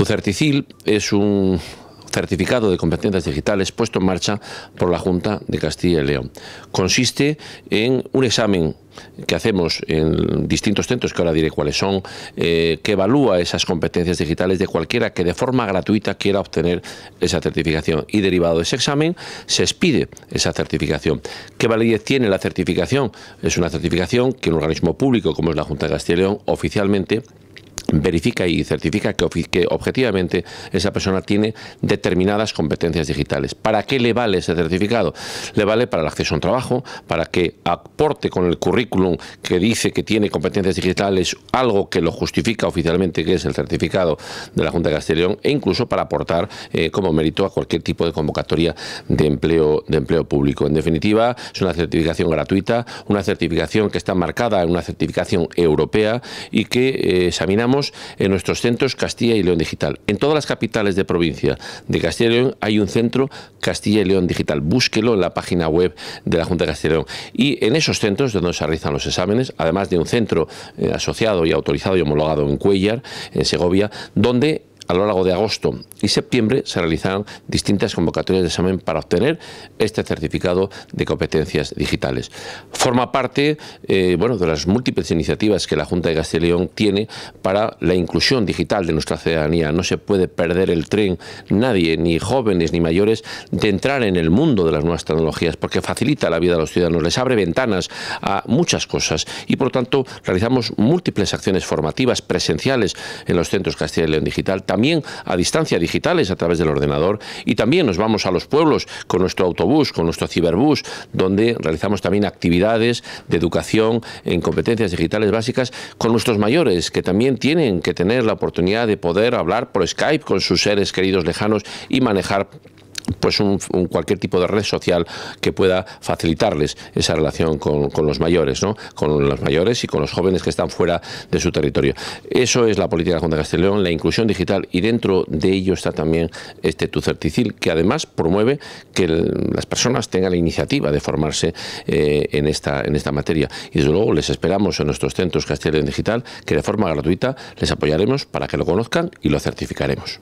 Su Certicil es un certificado de competencias digitales puesto en marcha por la Junta de Castilla y León. Consiste en un examen que hacemos en distintos centros, que ahora diré cuáles son, eh, que evalúa esas competencias digitales de cualquiera que de forma gratuita quiera obtener esa certificación. Y derivado de ese examen, se expide esa certificación. ¿Qué validez tiene la certificación? Es una certificación que un organismo público como es la Junta de Castilla y León oficialmente verifica y certifica que, objetivamente esa persona tiene determinadas competencias digitales. ¿Para qué le vale ese certificado? Le vale para el acceso a un trabajo, para que aporte con el currículum que dice que tiene competencias digitales algo que lo justifica oficialmente, que es el certificado de la Junta de Castellón, e incluso para aportar eh, como mérito a cualquier tipo de convocatoria de empleo, de empleo público. En definitiva, es una certificación gratuita, una certificación que está marcada en una certificación europea y que eh, examinamos en nuestros centros Castilla y León Digital. En todas las capitales de provincia de Castilla y León hay un centro Castilla y León Digital. Búsquelo en la página web de la Junta de Castilla y León. Y en esos centros donde se realizan los exámenes, además de un centro eh, asociado y autorizado y homologado en Cuellar, en Segovia, donde a lo largo de agosto y septiembre se realizarán distintas convocatorias de examen para obtener este certificado de competencias digitales. Forma parte eh, bueno, de las múltiples iniciativas que la Junta de Castilla y León tiene para la inclusión digital de nuestra ciudadanía. No se puede perder el tren nadie, ni jóvenes ni mayores, de entrar en el mundo de las nuevas tecnologías porque facilita la vida a los ciudadanos, les abre ventanas a muchas cosas y por lo tanto realizamos múltiples acciones formativas presenciales en los centros Castilla y León Digital también a distancia digitales a través del ordenador y también nos vamos a los pueblos con nuestro autobús, con nuestro ciberbús, donde realizamos también actividades de educación en competencias digitales básicas con nuestros mayores que también tienen que tener la oportunidad de poder hablar por Skype con sus seres queridos lejanos y manejar pues un, cualquier tipo de red social que pueda facilitarles esa relación con, los mayores, ¿no? con los mayores y con los jóvenes que están fuera de su territorio. Eso es la política de la Junta de Castilla León, la inclusión digital y dentro de ello está también este tu que además promueve que las personas tengan la iniciativa de formarse eh, en, esta, en esta materia. Y desde luego les esperamos en nuestros centros Castellón Digital, que de forma gratuita les apoyaremos para que lo conozcan y lo certificaremos.